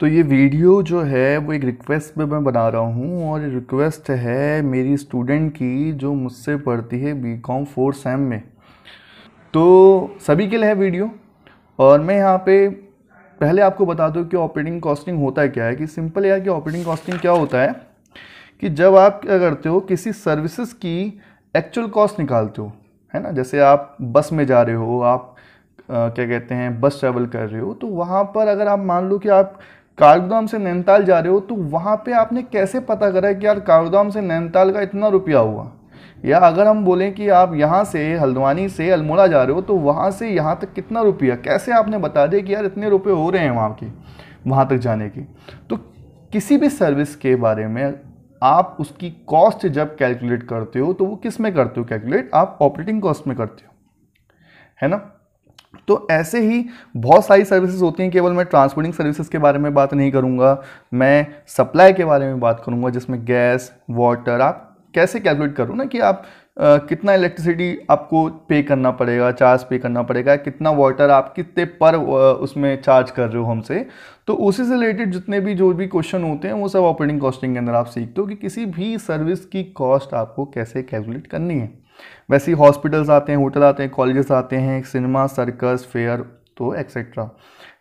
तो ये वीडियो जो है वो एक रिक्वेस्ट में मैं बना रहा हूँ और ये रिक्वेस्ट है मेरी स्टूडेंट की जो मुझसे पढ़ती है बी कॉम फोर सेम में तो सभी के लिए है वीडियो और मैं यहाँ पे पहले आपको बता दूँ कि ऑपरेटिंग कॉस्टिंग होता है क्या है कि सिंपल यार कि ऑपरेटिंग कॉस्टिंग क्या होता है कि जब आप क्या करते हो किसी सर्विसेज की एक्चुअल कॉस्ट निकालते हो है ना जैसे आप बस में जा रहे हो आप आ, क्या कहते हैं बस ट्रैवल कर रहे हो तो वहाँ पर अगर आप मान लो कि आप कारोदाम से नैनीताल जा रहे हो तो वहाँ पे आपने कैसे पता करा है कि यार कारोदाम से नैनीताल का इतना रुपया हुआ या अगर हम बोलें कि आप यहाँ से हल्द्वानी से अल्मोड़ा जा रहे हो तो वहाँ से यहाँ तक कितना रुपया कैसे आपने बता दिया कि यार इतने रुपये हो रहे हैं वहाँ के वहाँ तक जाने के तो किसी भी सर्विस के बारे में आप उसकी कॉस्ट जब कैलकुलेट करते हो तो वो किस में करते हो कैलकुलेट आप ऑपरेटिंग कॉस्ट में करते हो है ना तो ऐसे ही बहुत सारी सर्विसेज होती हैं केवल मैं ट्रांसपोर्टिंग सर्विसेज के बारे में बात नहीं करूंगा मैं सप्लाई के बारे में बात करूँगा जिसमें गैस वाटर आप कैसे कैलकुलेट करो ना कि आप आ, कितना इलेक्ट्रिसिटी आपको पे करना पड़ेगा चार्ज पे करना पड़ेगा कितना वाटर आप कितने पर उसमें चार्ज कर रहे हो हमसे तो उसी से रिलेटेड जितने भी जो भी क्वेश्चन होते हैं वो सब ऑपरेटिंग कॉस्टिंग के अंदर आप सीखते हो कि किसी भी सर्विस की कॉस्ट आपको कैसे कैलकुलेट करनी है वैसे ही हॉस्पिटल्स आते हैं होटल आते हैं कॉलेजेस आते हैं सिनेमा सर्कस फेयर तो एक्सेट्रा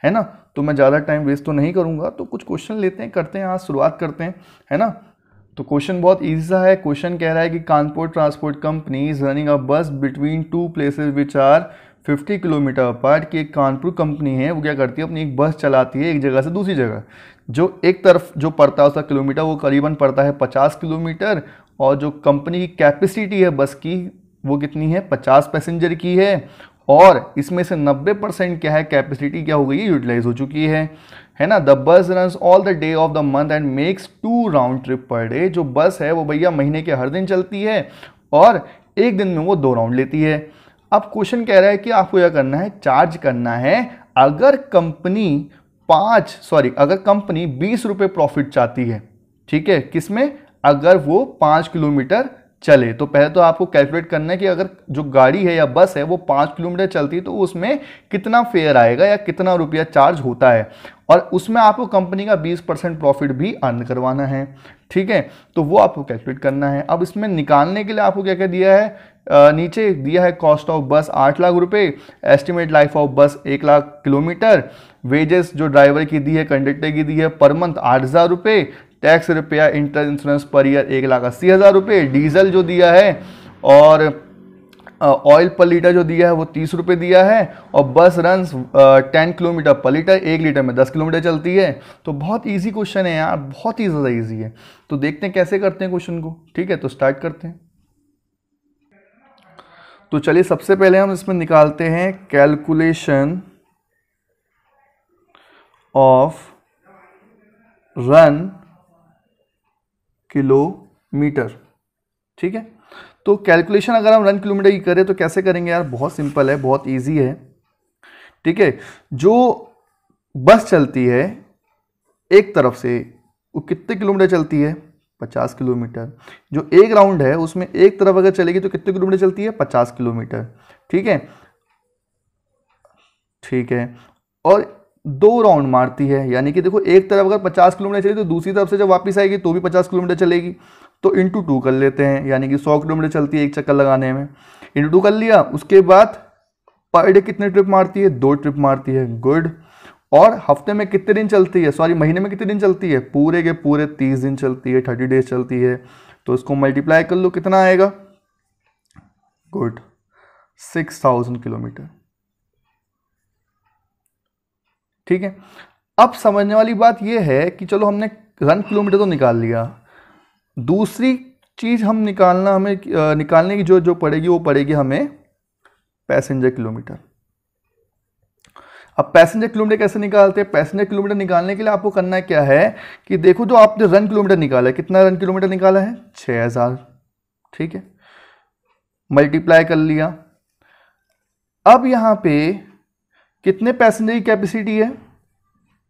है ना तो मैं ज़्यादा टाइम वेस्ट तो नहीं करूँगा तो कुछ क्वेश्चन लेते हैं करते हैं आज हाँ, शुरुआत करते हैं है ना तो क्वेश्चन बहुत ईजी सा है क्वेश्चन कह रहा है कि Kanpur transport company is running a bus between two places which are 50 kilometre apart की एक कानपुर कंपनी है वो क्या करती है अपनी एक बस चलाती है एक जगह से दूसरी जगह जो एक तरफ जो पड़ता है उसका किलोमीटर वो करीबन पड़ता है 50 किलोमीटर और जो कंपनी की कैपेसिटी है बस की वो कितनी है 50 पैसेंजर की है और इसमें से 90 परसेंट क्या है कैपेसिटी क्या हो गई है यूटिलाइज हो चुकी है है ना the bus run all the day of the month and makes two round trip per day जो बस है वो भैया महीने के हर दिन चलती है और एक दिन में वो दो राउंड लेती है अब क्वेश्चन कह रहा है कि आपको यह करना है चार्ज करना है अगर कंपनी पाँच सॉरी अगर कंपनी बीस रुपये प्रॉफिट चाहती है ठीक है किसमें अगर वो पाँच किलोमीटर चले तो पहले तो आपको कैलकुलेट करना है कि अगर जो गाड़ी है या बस है वो पाँच किलोमीटर चलती है तो उसमें कितना फेयर आएगा या कितना रुपया चार्ज होता है और उसमें आपको कंपनी का 20 परसेंट प्रॉफिट भी अर्न करवाना है ठीक है तो वो आपको कैलकुलेट करना है अब इसमें निकालने के लिए आपको क्या क्या दिया है नीचे दिया है कॉस्ट ऑफ बस आठ लाख रुपये एस्टिमेट लाइफ ऑफ बस एक लाख किलोमीटर वेजेस जो ड्राइवर की दी है कंडक्टर की दी है पर मंथ आठ हज़ार रुपये टैक्स रुपया इंटर इंश्योरेंस पर ईयर एक लाख अस्सी हज़ार रुपये डीजल जो दिया है और ऑयल पर लीटर जो दिया है वो तीस रुपये दिया है और bus run ten kilometre per litre एक लीटर में दस किलोमीटर चलती है तो बहुत ईजी क्वेश्चन है यार बहुत ही ज़्यादा ईजी है तो देखते हैं कैसे करते हैं क्वेश्चन को ठीक है तो स्टार्ट करते हैं तो चलिए सबसे पहले हम इसमें निकालते हैं कैलकुलेशन ऑफ रन किलोमीटर ठीक है तो कैलकुलेशन अगर हम रन किलोमीटर की करें तो कैसे करेंगे यार बहुत सिंपल है बहुत इजी है ठीक है जो बस चलती है एक तरफ से वो कितने किलोमीटर चलती है पचास किलोमीटर जो एक राउंड है उसमें एक तरफ अगर चलेगी तो कितने किलोमीटर चलती है पचास किलोमीटर ठीक है ठीक है और दो राउंड मारती है यानी कि देखो एक तरफ अगर 50 किलोमीटर चली तो दूसरी तरफ से जब वापस आएगी तो भी 50 किलोमीटर चलेगी तो इंटू टू कर लेते हैं यानी कि 100 किलोमीटर चलती है एक चक्कर लगाने में इंटू टू कर लिया उसके बाद पर डे कितने ट्रिप मारती है दो ट्रिप मारती है गुड और हफ्ते में कितने दिन चलती है सॉरी महीने में कितने दिन चलती है पूरे के पूरे तीस दिन चलती है थर्टी डेज चलती है तो इसको मल्टीप्लाई कर लो कितना आएगा गुड सिक्स थाउजेंड किलोमीटर ठीक है अब समझने वाली बात यह है कि चलो हमने रन किलोमीटर तो निकाल लिया दूसरी चीज़ हम निकालना हमें निकालने की जो जो पड़ेगी वो पड़ेगी हमें पैसेंजर किलोमीटर अब पैसेंजर किलोमीटर कैसे निकालते हैं पैसेंजर किलोमीटर निकालने के लिए आपको करना है क्या है कि देखो जो तो आपने रन किलोमीटर निकाला है कितना रन किलोमीटर निकाला है छह हज़ार ठीक है मल्टीप्लाई कर लिया अब यहाँ पे कितने पैसेंजर की कैपेसिटी है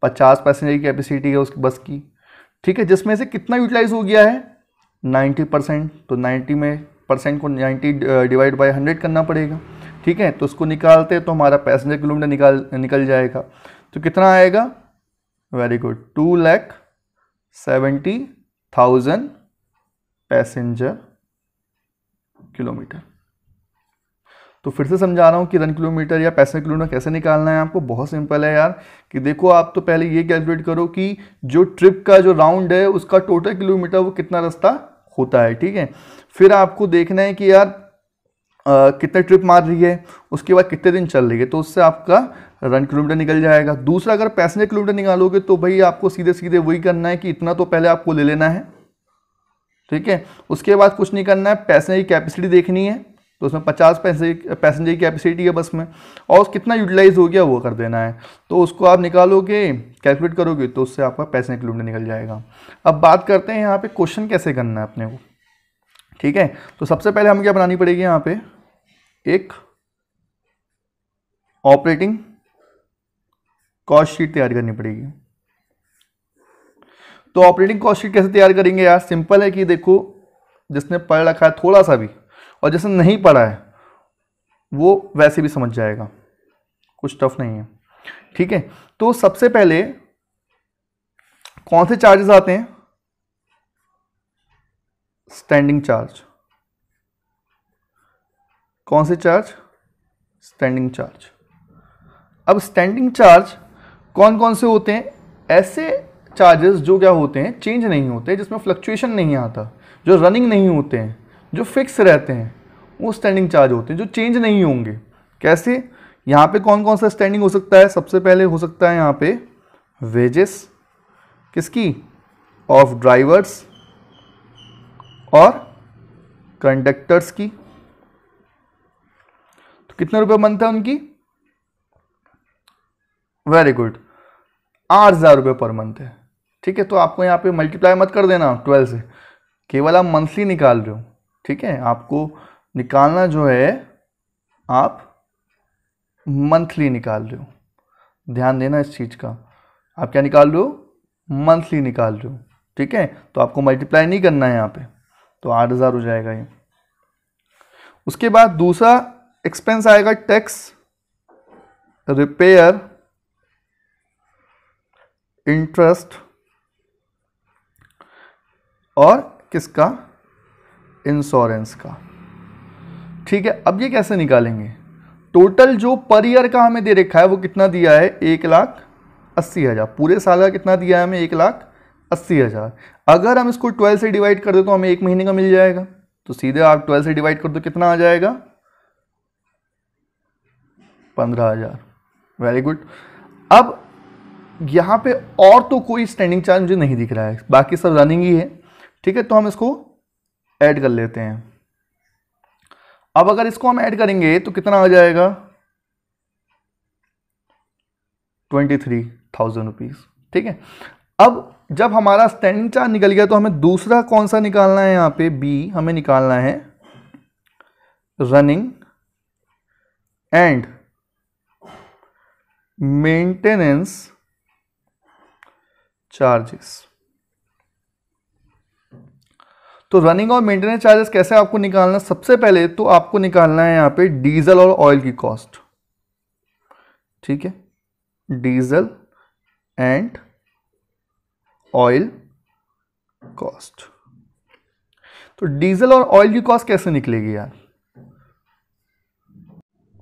पचास पैसेंजर की कैपेसिटी है उस बस की ठीक है जिसमें से कितना यूटिलाइज हो गया है नाइन्टी परसेंट तो नाइन्टी में परसेंट को नाइन्टी डिवाइड बाई हंड्रेड करना पड़ेगा ठीक है तो उसको निकालते हैं तो हमारा पैसेंजर किलोमीटर निकाल निकल जाएगा तो कितना आएगा very good two lakh seventy thousand passenger kilometre तो फिर से समझा रहा हूँ कि रन किलोमीटर या पैसा किलोमीटर कैसे निकालना है आपको बहुत सिंपल है यार कि देखो आप तो पहले ये कैलकुलेट करो कि जो ट्रिप का जो राउंड है उसका टोटल किलोमीटर वो कितना रास्ता होता है ठीक है फिर आपको देखना है कि यार आ, कितने ट्रिप मार रही है उसके बाद कितने दिन चल रही है तो उससे आपका रन किलोमीटर निकल जाएगा दूसरा अगर पैसेंजर किलोमीटर निकालोगे तो भाई आपको सीधे सीधे वही करना है कि इतना तो पहले आपको ले लेना है ठीक है उसके बाद कुछ नहीं करना है पैसेंजर की कैपेसिटी देखनी है तो उसमें पचास पैसेंजर की कैपेसिटी है बस में और उस कितना यूटिलाइज हो गया वो कर देना है तो उसको आप निकालोगे कैलकुलेट करोगे तो उससे आपका पैसेंजर किलोमीटर निकल जाएगा अब बात करते हैं यहाँ पे क्वेश्चन कैसे करना है अपने को ठीक है तो सबसे पहले हमें क्या बनानी पड़ेगी यहाँ पे एक ऑपरेटिंग कॉस्ट शीट तैयार करनी पड़ेगी तो ऑपरेटिंग कॉस्ट शीट कैसे तैयार करेंगे यार सिंपल है कि देखो जिसने पढ़ रखा है थोड़ा सा भी और जैसे नहीं पढ़ा है वो वैसे भी समझ जाएगा कुछ टफ नहीं है ठीक है तो सबसे पहले कौन से चार्जेस आते हैं स्टैंडिंग चार्ज कौन से चार्ज स्टैंडिंग चार्ज अब स्टैंडिंग चार्ज कौन कौन से होते हैं ऐसे चार्जेस जो क्या होते हैं चेंज नहीं होते जिसमें फ्लक्चुएशन नहीं आता जो रनिंग नहीं होते हैं जो फिक्स रहते हैं वो स्टैंडिंग चार्ज होते हैं जो चेंज नहीं होंगे कैसे यहाँ पे कौन कौन सा स्टैंडिंग हो सकता है सबसे पहले हो सकता है यहाँ पे वेजेस किसकी ऑफ ड्राइवर्स और कंडक्टर्स की तो कितने रुपए मंथ है उनकी वेरी गुड आठ हज़ार रुपये पर मंथ है ठीक है तो आपको यहाँ पे मल्टीप्लाई मत कर देना ट्वेल्व से केवल आप मंथली निकाल रहे हो ठीक है आपको निकालना जो है आप मंथली निकाल रहे हो ध्यान देना इस चीज़ का आप क्या निकाल रहे हो मंथली निकाल रहे हो ठीक है तो आपको मल्टीप्लाई नहीं करना है यहाँ पे तो आठ हज़ार हो जाएगा ये उसके बाद दूसरा एक्सपेंस आएगा टैक्स रिपेयर इंटरेस्ट और किसका इंश्योरेंस का ठीक है अब ये कैसे निकालेंगे टोटल जो पर ईयर का हमें दे रखा है वो कितना दिया है एक लाख अस्सी हज़ार पूरे साल का कितना दिया है हमें एक लाख अस्सी हज़ार अगर हम इसको ट्वेल्व से डिवाइड कर दे तो हमें एक महीने का मिल जाएगा तो सीधे आप ट्वेल्व से डिवाइड कर दो कितना आ जाएगा पंद्रह हज़ार वेरी गुड अब यहाँ पे और तो कोई स्टैंडिंग चार्ज मुझे नहीं दिख रहा है बाकी सब रनिंग ही है ठीक है तो हम इसको ऐड कर लेते हैं अब अगर इसको हम ऐड करेंगे तो कितना आ जाएगा ट्वेंटी थ्री थाउजेंड रुपीज़ ठीक है अब जब हमारा स्टैंडिंग चार्ज निकल गया तो हमें दूसरा कौन सा निकालना है यहां पे बी हमें निकालना है रनिंग एंड मेंटेनेंस चार्जेस तो रनिंग और मेंटेनेंस चार्जेस कैसे आपको निकालना सबसे पहले तो आपको निकालना है यहां पे डीजल और ऑयल की कॉस्ट ठीक है डीजल एंड ऑयल कॉस्ट तो डीजल और ऑयल की कॉस्ट कैसे निकलेगी यार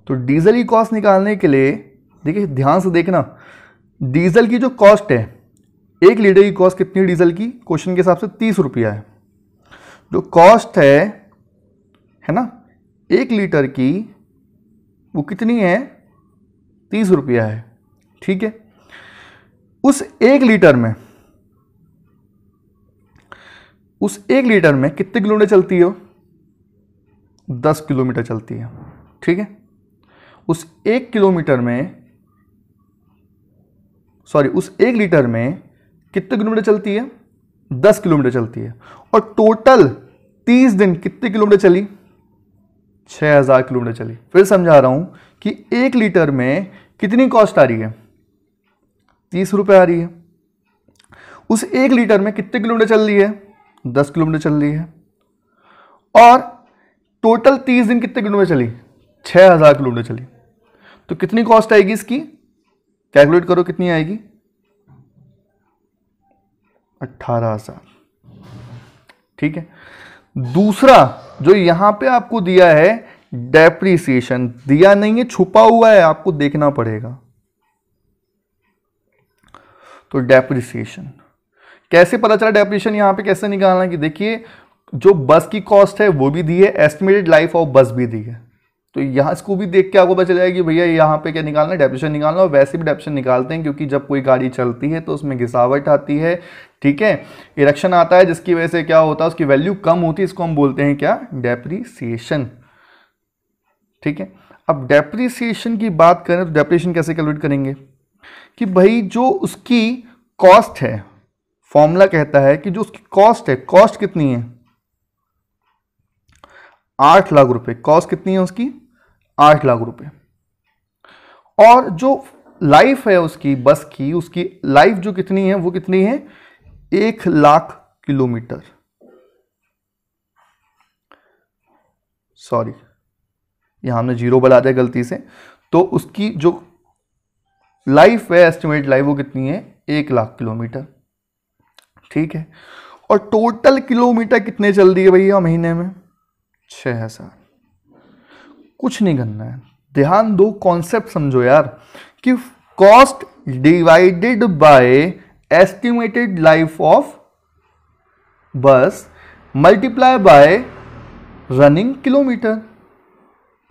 तो डीजल की कॉस्ट निकालने के लिए देखिए ध्यान से देखना डीजल की जो कॉस्ट है एक लीटर की कॉस्ट कितनी डीजल की क्वेश्चन के हिसाब से तीस रुपया है जो कॉस्ट है है ना एक लीटर की वो कितनी है तीस रुपया है ठीक है उस एक लीटर में उस एक लीटर में कितने किलोमीटर चलती है वो दस किलोमीटर चलती है ठीक है उस एक किलोमीटर में सॉरी उस एक लीटर में कितने किलोमीटर चलती है दस किलोमीटर चलती है और टोटल 30 दिन कितने किलोमीटर चली 6000 किलोमीटर चली फिर समझा रहा हूं कि एक लीटर में कितनी कॉस्ट आ रही है तीस रुपए आ रही है उस एक लीटर में कितने किलोमीटर चल रही है दस किलोमीटर चल रही है और टोटल तीस दिन कितने किलोमीटर चली छः हज़ार किलोमीटर चली तो कितनी कॉस्ट आएगी इसकी कैलकुलेट करो कितनी आएगी अठारह हज़ार ठीक है दूसरा जो यहां पे आपको दिया है डेप्रीसिएशन दिया नहीं है छुपा हुआ है आपको देखना पड़ेगा तो डेप्रिसिएशन कैसे पता चला डेप्रिसिएशन यहां पे कैसे निकालना कि देखिए जो बस की कॉस्ट है वो भी दी है एस्टिमेटेड लाइफ ऑफ बस भी दी है तो यहाँ इसको भी देख के आपको पता चल कि भैया यहाँ पे क्या निकालना है डेप्रेशन निकालना और वैसे भी डेप्रेशन निकालते हैं क्योंकि जब कोई गाड़ी चलती है तो उसमें घिसावट आती है ठीक है इरेक्शन आता है जिसकी वजह से क्या होता है उसकी वैल्यू कम होती है इसको हम बोलते हैं क्या डेप्रीसिएशन ठीक है अब डेप्रीसिएशन की बात करें तो डेप्रीशन कैसे कैलकुलेट करेंगे कि भाई जो उसकी कॉस्ट है फॉर्मूला कहता है कि जो उसकी कॉस्ट है कॉस्ट कितनी है आठ लाख रुपए कॉस्ट कितनी है उसकी आठ लाख रुपए और जो लाइफ है उसकी बस की उसकी लाइफ जो कितनी है वो कितनी है एक लाख किलोमीटर सॉरी यहां हमने जीरो बना दिया गलती से तो उसकी जो लाइफ है एस्टिमेट लाइफ वो कितनी है एक लाख किलोमीटर ठीक है और टोटल किलोमीटर कितने चल दिए भैया महीने में छह हज़ार कुछ नहीं करना है ध्यान दो कॉन्सेप्ट समझो यार कि cost divided by estimated life of bus multiply by running kilometre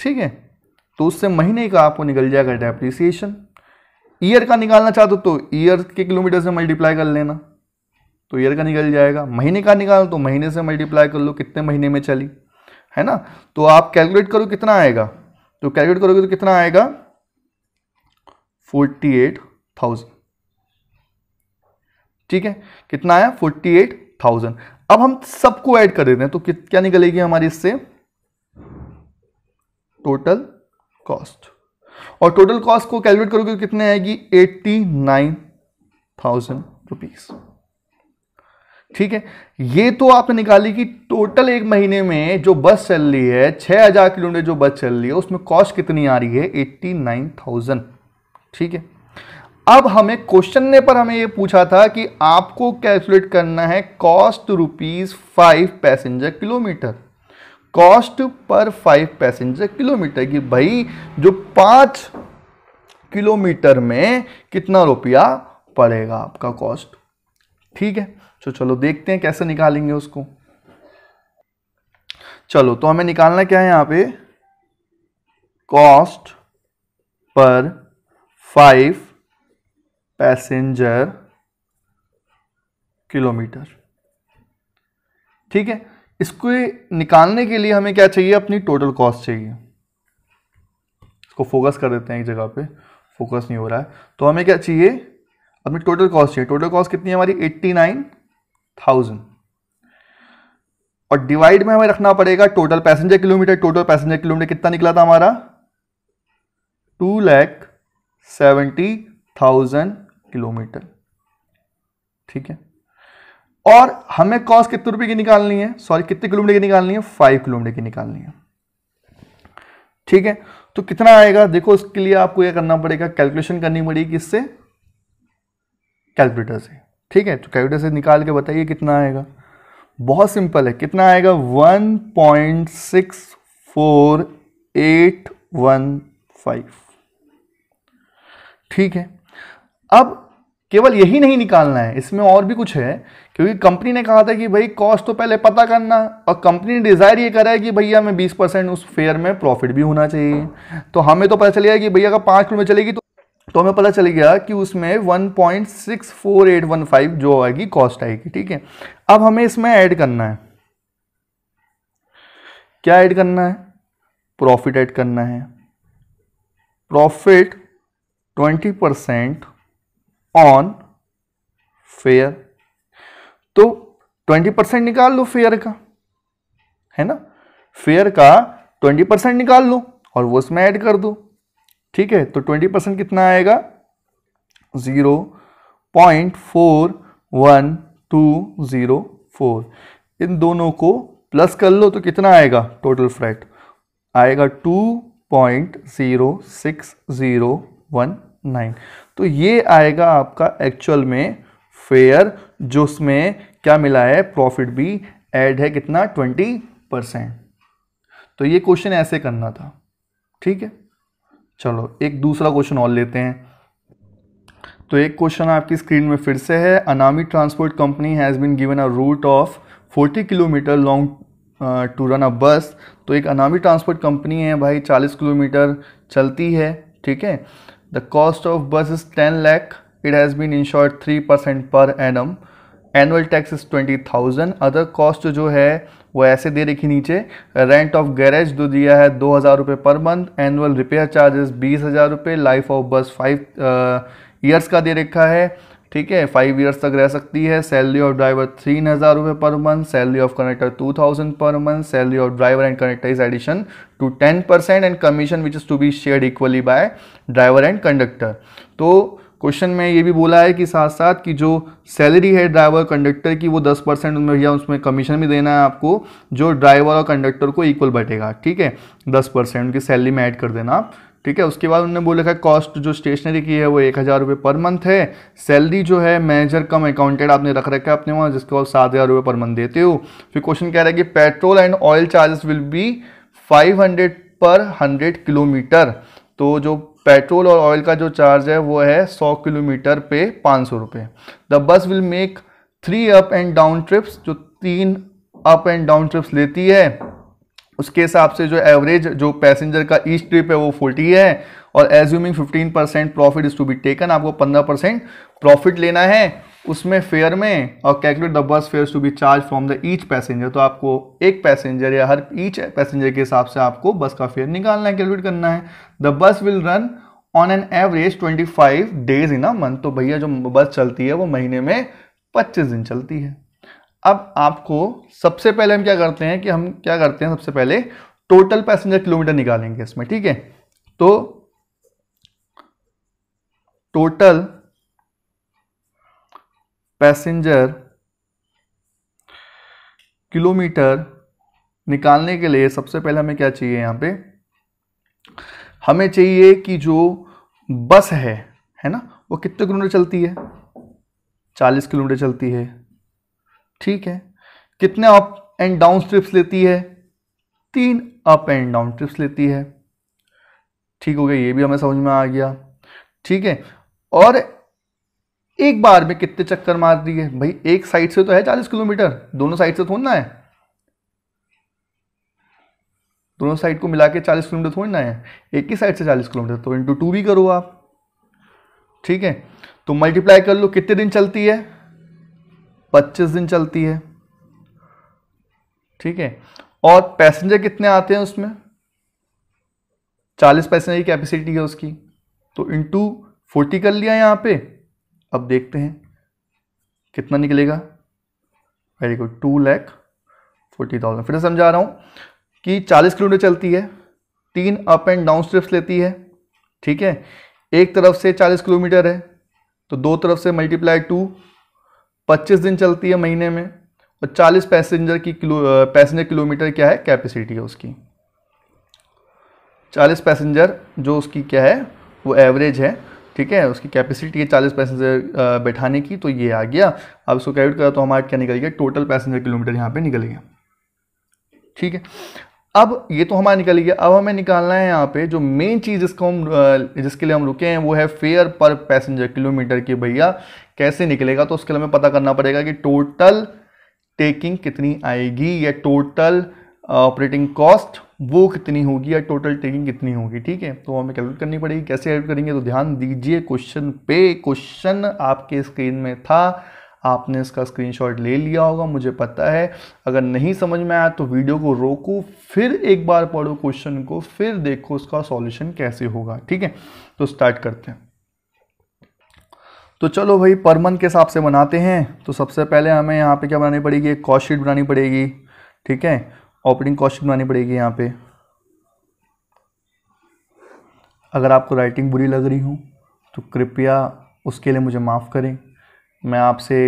ठीक है तो उससे महीने का आपको निकल जाएगा डेप्रिसिएशन ईयर का निकालना चाहते हो तो ईयर के किलोमीटर से मल्टीप्लाई कर लेना तो ईयर का निकल जाएगा महीने का निकालो तो महीने से मल्टीप्लाई कर लो कितने महीने में चली है ना तो आप कैलकुलेट करो कितना आएगा तो कैलकुलेट करोगे तो कितना आएगा फोर्टी एट थाउजेंड ठीक है कितना आया फोर्टी एट थाउजेंड अब हम सबको ऐड कर देते हैं तो क्या निकलेगी हमारी इससे टोटल कॉस्ट और टोटल कॉस्ट को कैलकुलेट करोगे तो कितने आएगी एट्टी नाइन थाउजेंड रुपीज़ ठीक है ये तो आपने निकाली कि टोटल एक महीने में जो बस चल रही है 6000 किलोमीटर जो बस चल रही है उसमें कॉस्ट कितनी आ रही है 89,000 ठीक है अब हमें क्वेश्चन ने पर हमें ये पूछा था कि आपको कैलकुलेट करना है cost rupees five passenger kilometre cost per five passenger kilometre की भाई जो पांच किलोमीटर में कितना रुपया पड़ेगा आपका कॉस्ट ठीक है तो चलो देखते हैं कैसे निकालेंगे उसको चलो तो हमें निकालना क्या है यहाँ पे cost per five passenger kilometre ठीक है इसको निकालने के लिए हमें क्या चाहिए अपनी टोटल कॉस्ट चाहिए इसको फोकस कर देते हैं एक जगह पे फोकस नहीं हो रहा है तो हमें क्या चाहिए अपनी टोटल कॉस्ट चाहिए टोटल कॉस्ट कितनी है हमारी एट्टी नाइन थाउजेंड और डिवाइड में हमें रखना पड़ेगा total passenger kilometre total passenger kilometre कितना निकला था हमारा two lakh seventy thousand kilometre ठीक है और हमें कॉस्ट कितने रुपए की निकालनी है सॉरी कितने किलोमीटर की निकालनी है फाइव किलोमीटर की निकालनी है ठीक है तो कितना आएगा देखो उसके लिए आपको यह करना पड़ेगा कैलकुलेशन करनी पड़ेगी किससे कैलकुलेटर से ठीक है तो कैलकुलेटर से निकाल के बताइए कितना आएगा बहुत सिंपल है कितना आएगा one point six four eight one five ठीक है अब केवल यही नहीं निकालना है इसमें और भी कुछ है क्योंकि कंपनी ने कहा था कि भाई कॉस्ट तो पहले पता करना और कंपनी ने डिज़ायर ये करा है कि भैया हमें 20 परसेंट उस फेयर में प्रॉफिट भी होना चाहिए तो हमें तो पता चलेगा कि भैया अगर पांच किलो में चलेगी तो तो हमें पता चल गया कि उसमें 1.64815 जो आएगी कॉस्ट आएगी ठीक है अब हमें इसमें ऐड करना है क्या ऐड करना है प्रॉफिट ऐड करना है प्रॉफिट 20 परसेंट ऑन फेयर तो 20 परसेंट निकाल लो फेयर का है ना फेयर का 20 परसेंट निकाल लो और वो उसमें ऐड कर दो ठीक है तो ट्वेंटी परसेंट कितना आएगा zero point four one two zero four इन दोनों को प्लस कर लो तो कितना आएगा टोटल फ्रैट आएगा two point zero six zero one nine तो ये आएगा आपका एक्चुअल में फेयर जो उसमें क्या मिला है प्रॉफिट भी ऐड है कितना ट्वेंटी परसेंट तो ये क्वेश्चन ऐसे करना था ठीक है चलो एक दूसरा क्वेश्चन और लेते हैं तो एक क्वेश्चन आपकी स्क्रीन में फिर से है Anami transport company has been given a route of 40 kilometre long to run a bus तो एक अनामी ट्रांसपोर्ट कंपनी है भाई 40 किलोमीटर चलती है ठीक है the cost of bus is 10 lakh it has been insured three percent per annum annual tax is twenty thousand other cost जो है वो ऐसे दे रखी नीचे रेंट ऑफ गैरेज जो दिया है दो हज़ार रुपये per month annual repair charges बीस हज़ार रुपये life of bus five years का दे रखा है ठीक है फाइव ईयर्स तक रह सकती है सैलरी ऑफ ड्राइवर तीन हज़ार रुपये per month salary of conductor two thousand per month salary of driver and conductor is addition to ten percent and commission which is to be share equally by driver and conductor तो question में ये भी बोला है कि साथ साथ कि जो सैलरी है ड्राइवर कंडक्टर की वो 10 परसेंट उनमें भैया उसमें कमीशन भी देना है आपको जो ड्राइवर और कंडक्टर को इक्वल बैठेगा ठीक है 10 परसेंट उनकी सैलरी में ऐड कर देना आप ठीक है उसके बाद उन्होंने बोला है कॉस्ट जो स्टेशनरी की है वो एक हज़ार रुपये पर मंथ है सैलरी जो है मैनेजर कम अकाउंटेड आपने रख रखा है अपने वहाँ जिसको बाद सात हज़ार रुपये पर मंथ देते हो फिर क्वेश्चन कह रहा है कि petrol and oil charges will be five hundred per hundred kilometre तो जो पेट्रोल और ऑयल का जो चार्ज है वो है 100 किलोमीटर पे पाँच सौ रुपये the bus will make three up and down trips जो तीन अप एंड डाउन ट्रिप्स लेती है उसके हिसाब से जो एवरेज जो पैसेंजर का ईच ट्रिप है वो फोर्टी है और assuming fifteen percent profit is to be taken आपको पंद्रह परसेंट प्रॉफिट लेना है उसमें फेयर में और calculate the bus fare to be charge from the each passenger तो आपको एक पैसेंजर या हर ईच पैसेंजर के हिसाब से आपको बस का फेयर निकालना है कैलकुलेट करना है the bus will run on an average 25 days in a month तो भैया जो बस चलती है वो महीने में 25 दिन चलती है अब आपको सबसे पहले हम क्या करते हैं कि हम क्या करते हैं सबसे पहले टोटल पैसेंजर किलोमीटर निकालेंगे इसमें ठीक है तो टोटल पैसेंजर किलोमीटर निकालने के लिए सबसे पहले हमें क्या चाहिए यहाँ पे हमें चाहिए कि जो बस है है ना वो कितने किलोमीटर चलती है 40 किलोमीटर चलती है ठीक है कितने अप एंड डाउन ट्रिप्स लेती है तीन अप एंड डाउन ट्रिप्स लेती है ठीक हो गया ये भी हमें समझ में आ गया ठीक है और एक बार में कितने चक्कर मार दिए भाई एक साइड से तो है चालीस किलोमीटर दोनों साइड से थोड़ना है दोनों साइड को मिला के चालीस किलोमीटर थोड़ना है एक ही साइड से चालीस किलोमीटर तो इंटू टू भी करो आप ठीक है तो मल्टीप्लाई कर लो कितने दिन चलती है पच्चीस दिन चलती है ठीक है और पैसेंजर कितने आते हैं उसमें चालीस पैसेंजर की कैपेसिटी है उसकी तो इंटू फोर्टी कर लिया यहां पे अब देखते हैं कितना निकलेगा very good two lakh forty thousand फिर समझा रहा हूँ कि चालीस किलोमीटर चलती है तीन अप एंड डाउन स्ट्रिप्स लेती है ठीक है एक तरफ से चालीस किलोमीटर है तो दो तरफ से मल्टीप्लाई टू पच्चीस दिन चलती है महीने में और चालीस पैसेंजर की किलो पैसेंजर किलोमीटर क्या है कैपेसिटी है उसकी चालीस पैसेंजर जो उसकी क्या है वो एवरेज है ठीक है उसकी कैपेसिटी है चालीस पैसेंजर बैठाने की तो ये आ गया अब इसको कैलकुलेट करा तो हमारा क्या निकल गया टोटल पैसेंजर किलोमीटर यहाँ पे निकल गया ठीक है अब ये तो हमारा निकल गया अब हमें निकालना है यहाँ पे जो मेन चीज़ जिसको हम जिसके लिए हम रुके हैं वो है फेयर पर पैसेंजर किलोमीटर की भैया कैसे निकलेगा तो उसके लिए हमें पता करना पड़ेगा कि टोटल टेकिंग कितनी आएगी या टोटल ऑपरेटिंग कॉस्ट वो कितनी होगी या टोटल टेकिंग कितनी होगी ठीक है तो हमें कैलकुलेट करनी पड़ेगी कैसे कैलकुलेट करेंगे तो ध्यान दीजिए क्वेश्चन पे क्वेश्चन आपके स्क्रीन में था आपने इसका स्क्रीनशॉट ले लिया होगा मुझे पता है अगर नहीं समझ में आया तो वीडियो को रोको फिर एक बार पढ़ो क्वेश्चन को फिर देखो उसका सॉल्यूशन कैसे होगा ठीक है तो स्टार्ट करते हैं तो चलो भाई पर मंथ के हिसाब से बनाते हैं तो सबसे पहले हमें यहाँ पे क्या बनानी पड़ेगी एक कॉस्ट शीट बनानी पड़ेगी ठीक है ऑपरेटिंग कॉस्ट बनानी पड़ेगी यहाँ पे अगर आपको राइटिंग बुरी लग रही हो तो कृपया उसके लिए मुझे माफ़ करें मैं आपसे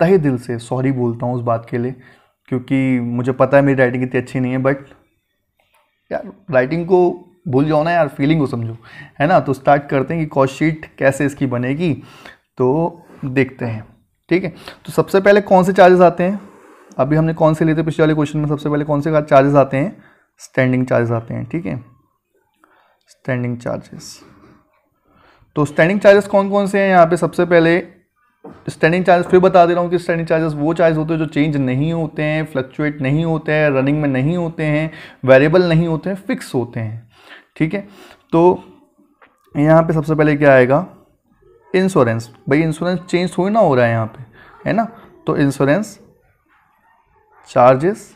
तहे दिल से सॉरी बोलता हूँ उस बात के लिए क्योंकि मुझे पता है मेरी राइटिंग इतनी अच्छी नहीं है बट यार राइटिंग को भूल जाओ ना यार फीलिंग को समझो है ना तो स्टार्ट करते हैं कि कॉस्ट शीट कैसे इसकी बनेगी तो देखते हैं ठीक है तो सबसे पहले कौन से चार्जेस आते हैं अभी हमने कौन से लिए थे पिछले वाले क्वेश्चन में सबसे पहले कौन से चार्जेस आते हैं स्टैंडिंग चार्जेस आते हैं ठीक है स्टैंडिंग चार्जेस तो स्टैंडिंग चार्जेस कौन कौन से हैं यहाँ पे सबसे पहले स्टैंडिंग चार्जेस फिर बता दे रहा हूँ कि स्टैंडिंग चार्जेस वो चार्जेस होते हैं जो चेंज नहीं होते हैं फ्लक्चुएट नहीं होते हैं रनिंग में नहीं होते हैं वेरिएबल नहीं होते हैं फिक्स होते हैं ठीक है तो यहाँ पे सबसे पहले क्या आएगा इंश्योरेंस भाई इंश्योरेंस चेंज थोड़ी ना हो रहा है यहाँ पे है ना तो इंश्योरेंस चार्जेस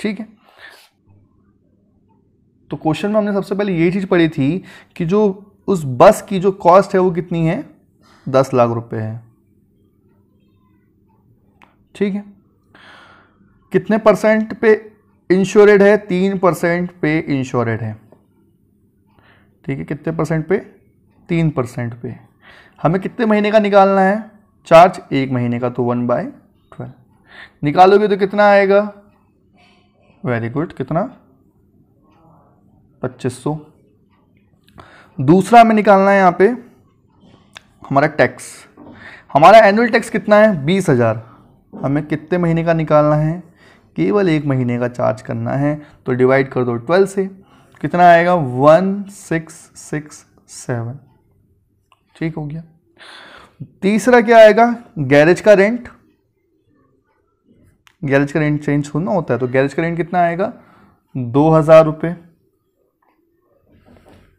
ठीक है तो क्वेश्चन में हमने सबसे पहले यही चीज़ पढ़ी थी कि जो उस बस की जो कॉस्ट है वो कितनी है दस लाख रुपए है ठीक है कितने परसेंट पे इंश्योरेड है तीन परसेंट पे इंश्योरेड है ठीक है कितने परसेंट पे तीन परसेंट पे हमें कितने महीने का निकालना है चार्ज एक महीने का तो वन बाय निकालोगे तो कितना आएगा वेरी गुड कितना 2500 दूसरा हमें निकालना है यहाँ पे हमारा टैक्स हमारा एनुअल टैक्स कितना है बीस हज़ार हमें कितने महीने का निकालना है केवल एक महीने का चार्ज करना है तो डिवाइड कर दो ट्वेल्व से कितना आएगा वन सिक्स सिक्स सेवन ठीक हो गया तीसरा क्या आएगा गैरेज का रेंट गैरेज का रेंट चेंज होना होता है तो गैरेज का रेंट कितना आएगा दो हज़ार रुपये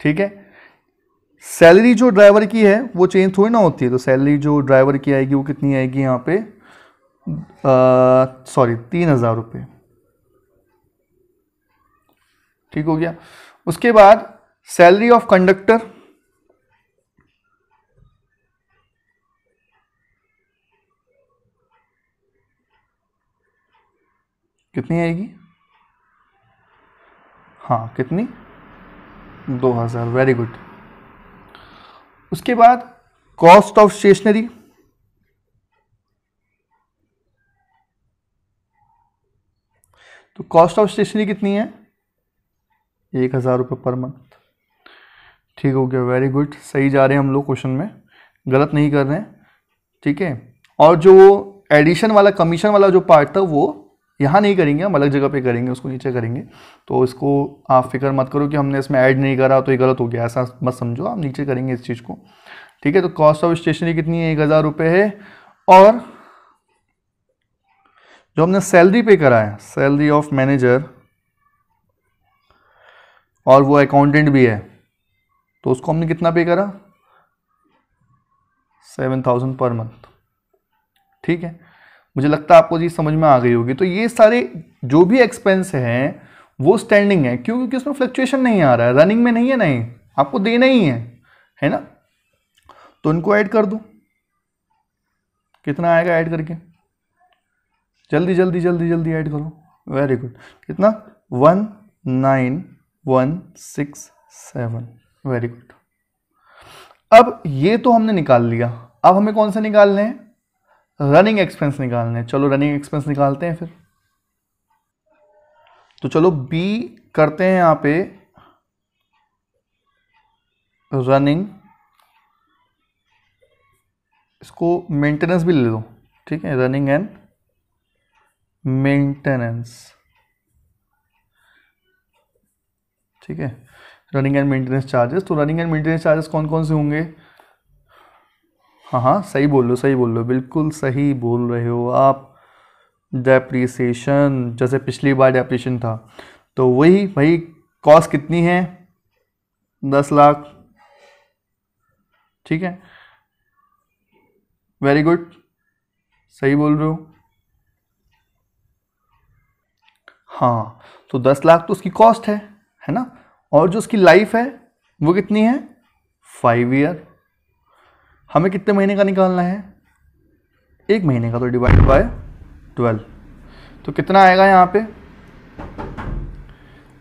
ठीक है सैलरी जो ड्राइवर की है वो चेंज थोड़ी ना होती है तो सैलरी जो ड्राइवर की आएगी वो कितनी आएगी यहाँ पे सॉरी तीन हज़ार रुपये ठीक हो गया उसके बाद सैलरी ऑफ कंडक्टर कितनी आएगी हाँ कितनी दो हज़ार वेरी गुड उसके बाद कॉस्ट ऑफ स्टेशनरी तो कॉस्ट ऑफ स्टेशनरी कितनी है एक हज़ार रुपये पर मंथ ठीक हो गया वेरी गुड सही जा रहे हैं हम लोग क्वेश्चन में गलत नहीं कर रहे हैं ठीक है और जो एडिशन वाला कमीशन वाला जो पार्ट था वो यहाँ नहीं करेंगे हम अलग जगह पे करेंगे उसको नीचे करेंगे तो इसको आप फिक्र मत करो कि हमने इसमें ऐड नहीं करा तो ये गलत हो गया ऐसा मत समझो आप नीचे करेंगे इस चीज़ को ठीक है तो कॉस्ट ऑफ स्टेशनरी कितनी है एक हज़ार रुपये है और जो हमने सैलरी पे करा है सैलरी ऑफ मैनेजर और वो अकाउंटेंट भी है तो उसको हमने कितना पे करा सेवन थाउजेंड पर मंथ ठीक है मुझे लगता है आपको चीज़ समझ में आ गई होगी तो ये सारे जो भी एक्सपेंस हैं वो स्टैंडिंग है क्यों क्योंकि उसमें फ्लक्चुएशन नहीं आ रहा है रनिंग में नहीं है नहीं आपको देना ही है है ना तो इनको ऐड कर दो कितना आएगा ऐड करके जल्दी जल्दी जल्दी जल्दी ऐड करो वेरी गुड कितना one nine one six seven very good अब ये तो हमने निकाल लिया अब हमें कौन सा निकालने हैं रनिंग एक्सपेंस निकालने चलो रनिंग एक्सपेंस निकालते हैं फिर तो चलो बी करते हैं यहां पे रनिंग इसको मेंटेनेंस भी ले लो ठीक है रनिंग एंड मेंटेनेंस ठीक है रनिंग एंड मेंटेनेंस चार्जेस तो रनिंग एंड मेंटेनेंस चार्जेस कौन कौन से होंगे हाँ हाँ सही बोल रहे हो सही बोल रहे हो बिल्कुल सही बोल रहे हो आप डेप्रीसीशन जैसे पिछली बार डेप्रीशन था तो वही भाई कॉस्ट कितनी है दस लाख ठीक है वेरी गुड सही बोल रहे हो हाँ तो दस लाख तो उसकी कॉस्ट है है ना और जो उसकी लाइफ है वो कितनी है फाइव ईयर हमें कितने महीने का निकालना है एक महीने का तो डिवाइड बाय ट्वेल्व तो कितना आएगा यहाँ पे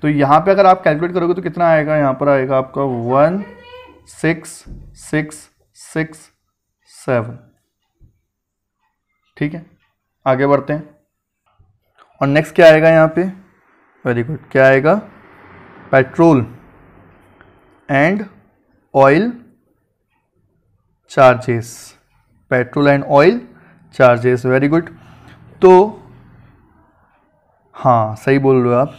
तो यहाँ पे अगर आप कैलकुलेट करोगे तो कितना आएगा यहाँ पर आएगा आपका one six six six seven ठीक है आगे बढ़ते हैं और नेक्स्ट क्या आएगा यहाँ पे वेरी गुड क्या आएगा petrol and oil charges petrol and oil charges very good तो हाँ सही बोल रहे हो आप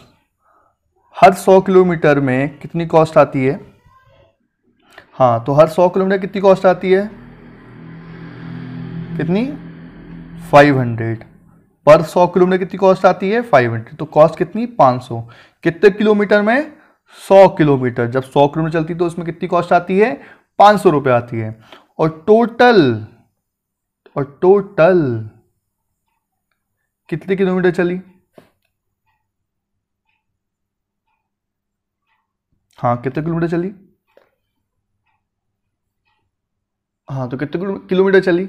हर 100 किलोमीटर में कितनी कॉस्ट आती है हाँ तो हर सौ किलोमीटर कितनी कॉस्ट आती है कितनी फाइव हंड्रेड पर सौ किलोमीटर कितनी कॉस्ट आती है फाइव हंड्रेड तो कॉस्ट कितनी 500 सौ कितने किलोमीटर में सौ किलोमीटर जब सौ किलोमीटर चलती तो उसमें कितनी कॉस्ट आती है पाँच सौ रुपये आती है और टोटल और टोटल कितने किलोमीटर चली हाँ कितने किलोमीटर चली हाँ तो कितने किलोमीटर चली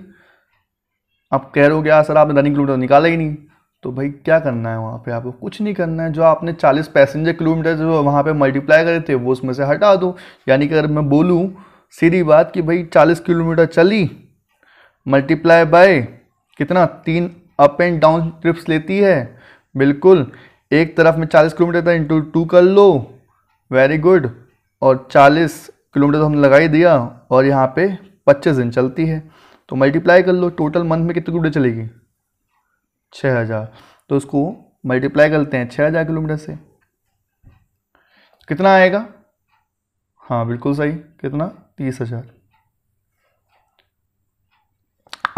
आप कह रहे हो क्या सर आपने रनिंग किलोमीटर निकाला ही नहीं तो भाई क्या करना है वहाँ पे आपको कुछ नहीं करना है जो आपने 40 पैसेंजर किलोमीटर जो वहाँ पे मल्टीप्लाई करे थे वो उसमें से हटा दो यानी कि अगर मैं बोलूँ सीधी बात कि भाई चालीस किलोमीटर चली मल्टीप्लाई बाय कितना तीन अप एंड डाउन ट्रिप्स लेती है बिल्कुल एक तरफ में चालीस किलोमीटर था इंटू टू कर लो वेरी गुड और चालीस किलोमीटर तो हमने लगा ही दिया और यहाँ पे पच्चीस दिन चलती है तो मल्टीप्लाई कर लो टोटल मंथ में कितने किलोमीटर चलेगी छः हज़ार तो उसको मल्टीप्लाई करते हैं छः हज़ार किलोमीटर से कितना आएगा हाँ बिल्कुल सही कितना तीस हजार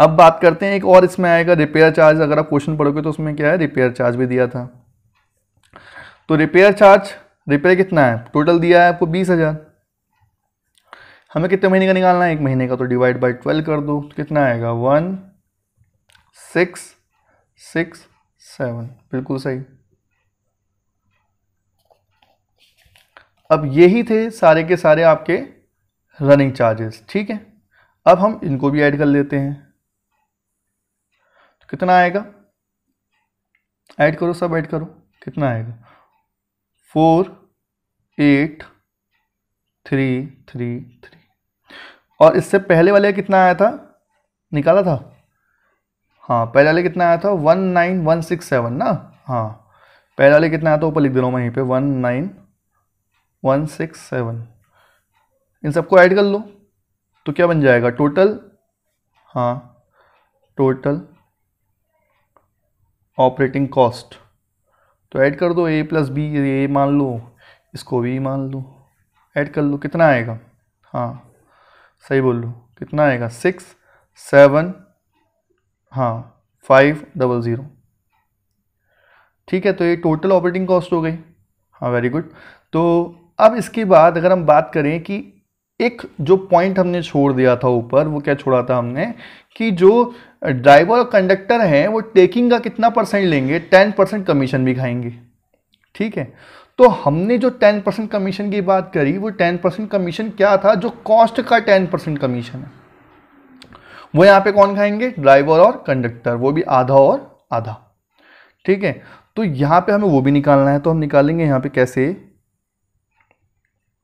अब बात करते हैं एक और इसमें आएगा रिपेयर चार्ज अगर आप क्वेश्चन पढ़ोगे तो उसमें क्या है रिपेयर चार्ज भी दिया था तो रिपेयर चार्ज रिपेयर कितना है टोटल दिया है आपको बीस हजार हमें कितने महीने का निकालना है एक महीने का तो डिवाइड बाई ट्वेल्व कर दो कितना आएगा वन सिक्स सिक्स सेवन बिल्कुल सही अब यही थे सारे के सारे आपके रनिंग चार्जेस ठीक है अब हम इनको भी ऐड कर लेते हैं तो कितना आएगा ऐड करो सब ऐड करो कितना आएगा four eight three three three और इससे पहले वाले कितना आया था निकाला था हाँ पहले वाले कितना आया था one nine one six seven ना हाँ पहले वाले कितना आया था ऊपर लिख दे रहा हूँ वहीं पे one nine one six seven इन सबको ऐड कर लो तो क्या बन जाएगा टोटल हाँ टोटल ऑपरेटिंग कॉस्ट तो ऐड कर दो ए प्लस बी ए मान लो इसको भी मान लो ऐड कर लो कितना आएगा हाँ सही बोल लो कितना आएगा सिक्स सेवन हाँ फाइव डबल ज़ीरो ठीक है तो ये टोटल ऑपरेटिंग कॉस्ट हो गई हाँ वेरी गुड तो अब इसके बाद अगर हम बात करें कि एक जो पॉइंट हमने छोड़ दिया था ऊपर वो क्या छोड़ा था हमने कि जो ड्राइवर और कंडक्टर हैं वो टेकिंग का कितना परसेंट लेंगे टेन परसेंट कमीशन भी खाएंगे ठीक है तो हमने जो टेन परसेंट कमीशन की बात करी वो टेन परसेंट कमीशन क्या था जो कॉस्ट का टेन परसेंट कमीशन है वो यहाँ पे कौन खाएंगे ड्राइवर और कंडक्टर वो भी आधा और आधा ठीक है तो यहाँ पे हमें वो भी निकालना है तो हम निकालेंगे यहाँ पे कैसे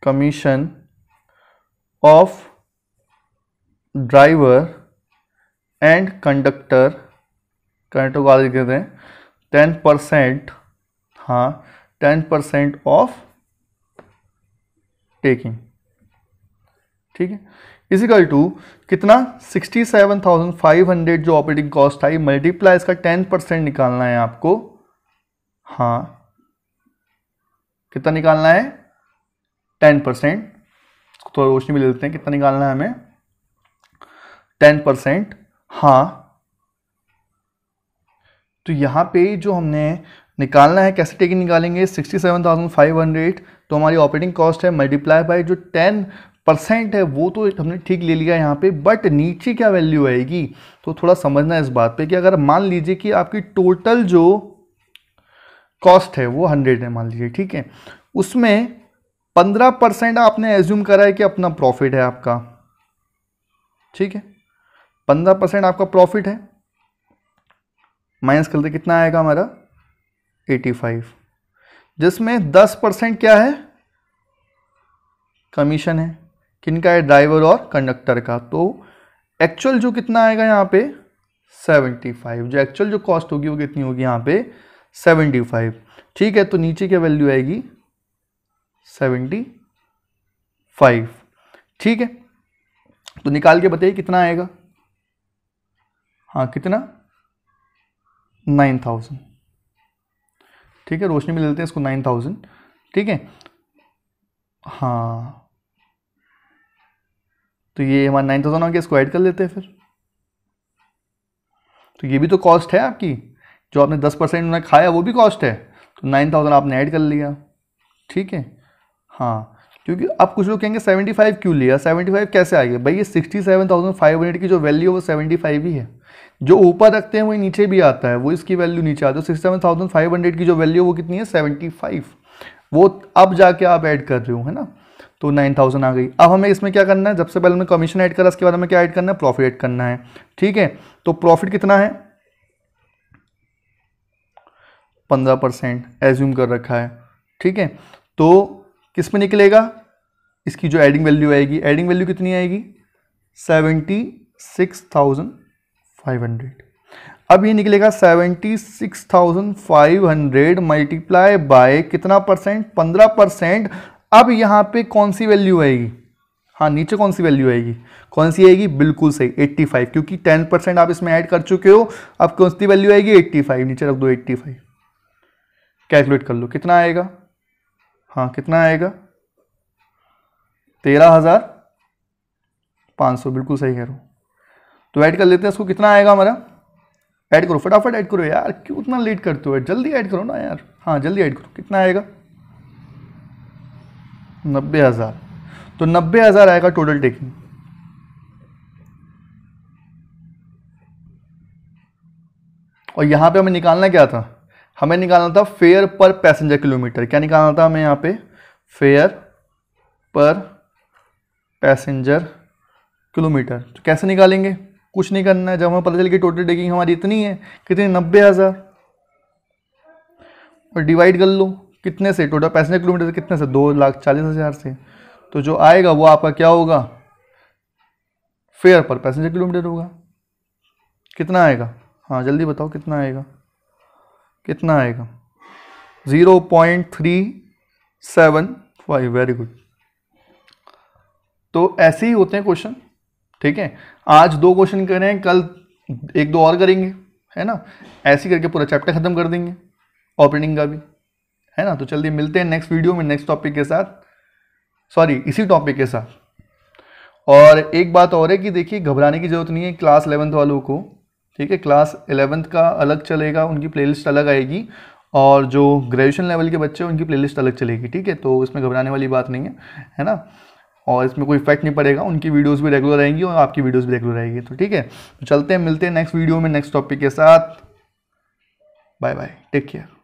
commission of driver and conductor conductor को आगे कहते हैं टेन परसेंट हाँ टेन परसेंट ऑफ टेकिंग ठीक है इजिकल टू कितना sixty seven thousand five hundred जो ऑपरेटिंग कॉस्ट आई मल्टीप्लाई इसका टेन परसेंट निकालना है आपको हाँ कितना निकालना है टेन परसेंट तो रोशनी भी ले लेते हैं कितना निकालना है हमें टेन परसेंट हाँ तो यहाँ पे जो हमने निकालना है कैसे टेकिंग निकालेंगे sixty seven thousand five hundred तो हमारी ऑपरेटिंग कॉस्ट है मल्टीप्लाई बाय जो टेन परसेंट है वो तो हमने ठीक ले लिया यहाँ पे बट नीचे क्या वैल्यू आएगी तो थोड़ा समझना इस बात पे कि अगर मान लीजिए कि आपकी टोटल जो कॉस्ट है वो हंड्रेड है मान लीजिए ठीक है उसमें पंद्रह परसेंट आपने एज्यूम करा है कि अपना प्रॉफिट है आपका ठीक है पंद्रह परसेंट आपका प्रॉफिट है माइनस करते कितना आएगा हमारा एटी फाइव जिसमें दस परसेंट क्या है कमीशन है किनका है ड्राइवर और कंडक्टर का तो एक्चुअल जो कितना आएगा यहाँ पे सेवेंटी फाइव जो एक्चुअल जो कॉस्ट होगी वो कितनी होगी यहाँ पे सेवेंटी फाइव ठीक है तो नीचे क्या वैल्यू आएगी सेवेंटी फाइव ठीक है तो निकाल के बताइए कितना आएगा हाँ कितना नाइन थाउजेंड ठीक है रोशनी में लेते हैं इसको नाइन थाउजेंड ठीक है हाँ तो ये हमारा नाइन थाउजेंड आ गया इसको ऐड कर लेते हैं फिर तो ये भी तो कॉस्ट है आपकी जो आपने दस परसेंट उन्होंने खाया वो भी कॉस्ट है तो नाइन थाउजेंड आपने ऐड कर लिया ठीक है हाँ क्योंकि अब कुछ लोग कहेंगे 75 क्यों लिया 75 कैसे आ गया भाई ये 67,500 की जो वैल्यू है वो 75 ही है जो ऊपर रखते हैं वही नीचे भी आता है वो इसकी वैल्यू नीचे आती है sixty seven thousand five hundred की जो वैल्यू वो कितनी है सेवेंटी फाइव वो अब जाके आप ऐड कर रहे हो है ना तो नाइन थाउजेंड आ गई अब हमें इसमें क्या करना है जब से पहले हमने कमीशन ऐड करा उसके बाद हमें क्या ऐड करना है प्रॉफिट ऐड करना है ठीक है तो प्रॉफिट कितना है पंद्रह परसेंट एज्यूम कर रखा है ठीक है तो किस में निकलेगा इसकी जो एडिंग वैल्यू आएगी एडिंग वैल्यू कितनी आएगी seventy six thousand five hundred अब ये निकलेगा seventy six thousand five hundred multiply by कितना परसेंट पंद्रह परसेंट अब यहाँ पे कौन सी वैल्यू आएगी हाँ नीचे कौन सी वैल्यू आएगी कौन सी आएगी बिल्कुल सही एट्टी फाइव क्योंकि टेन परसेंट आप इसमें ऐड कर चुके हो अब कौन सी वैल्यू आएगी एट्टी फाइव नीचे रख दो एट्टी फाइव कैलकुलेट कर लो कितना आएगा हाँ कितना आएगा तेरह हज़ार पाँच सौ बिल्कुल सही कह रहा हूँ तो ऐड कर लेते हैं इसको कितना आएगा हमारा ऐड करो फटाफट ऐड करो यार क्यों उतना लेट करते हो जल्दी ऐड करो ना यार हाँ जल्दी ऐड करो कितना आएगा नब्बे हज़ार तो नब्बे हज़ार आएगा टोटल टेकिंग और यहां पे हमें निकालना क्या था हमें निकालना था फेयर पर पैसेंजर किलोमीटर क्या निकालना था हमें यहाँ पे फेयर पर पैसेंजर किलोमीटर तो कैसे निकालेंगे कुछ नहीं करना है जब हमें पता चल गया टोटल टेकिंग हमारी इतनी है कितनी नब्बे हज़ार और डिवाइड कर लो कितने से टोटल पैसेंजर किलोमीटर से कितने से दो लाख चालीस हज़ार से तो जो आएगा वो आपका क्या होगा फेयर पर पैसेंजर किलोमीटर होगा कितना आएगा हाँ जल्दी बताओ कितना आएगा कितना आएगा zero point three seven five very good तो ऐसे ही होते हैं क्वेश्चन ठीक है आज दो क्वेश्चन करें कल एक दो और करेंगे है ना ऐसे करके पूरा चैप्टर ख़त्म कर देंगे ऑपरेटिंग का भी है ना तो जल्दी मिलते हैं नेक्स्ट वीडियो में नेक्स्ट टॉपिक के साथ सॉरी इसी टॉपिक के साथ और एक बात और है कि देखिए घबराने की जरूरत नहीं है क्लास इलेवंथ वालों को ठीक है क्लास एलेवंथ का अलग चलेगा उनकी प्लेलिस्ट अलग आएगी और जो ग्रेजुएशन लेवल के बच्चे हैं उनकी प्लेलिस्ट अलग चलेगी ठीक है तो इसमें घबराने वाली बात नहीं है है ना और इसमें कोई इफेक्ट नहीं पड़ेगा उनकी वीडियोस भी रेगुलर रहेंगी और आपकी वीडियोस भी रेगुलर रहेगी तो ठीक है तो चलते हैं मिलते हैं नेक्स्ट वीडियो में नेक्स्ट टॉपिक के साथ बाय बाय टेक केयर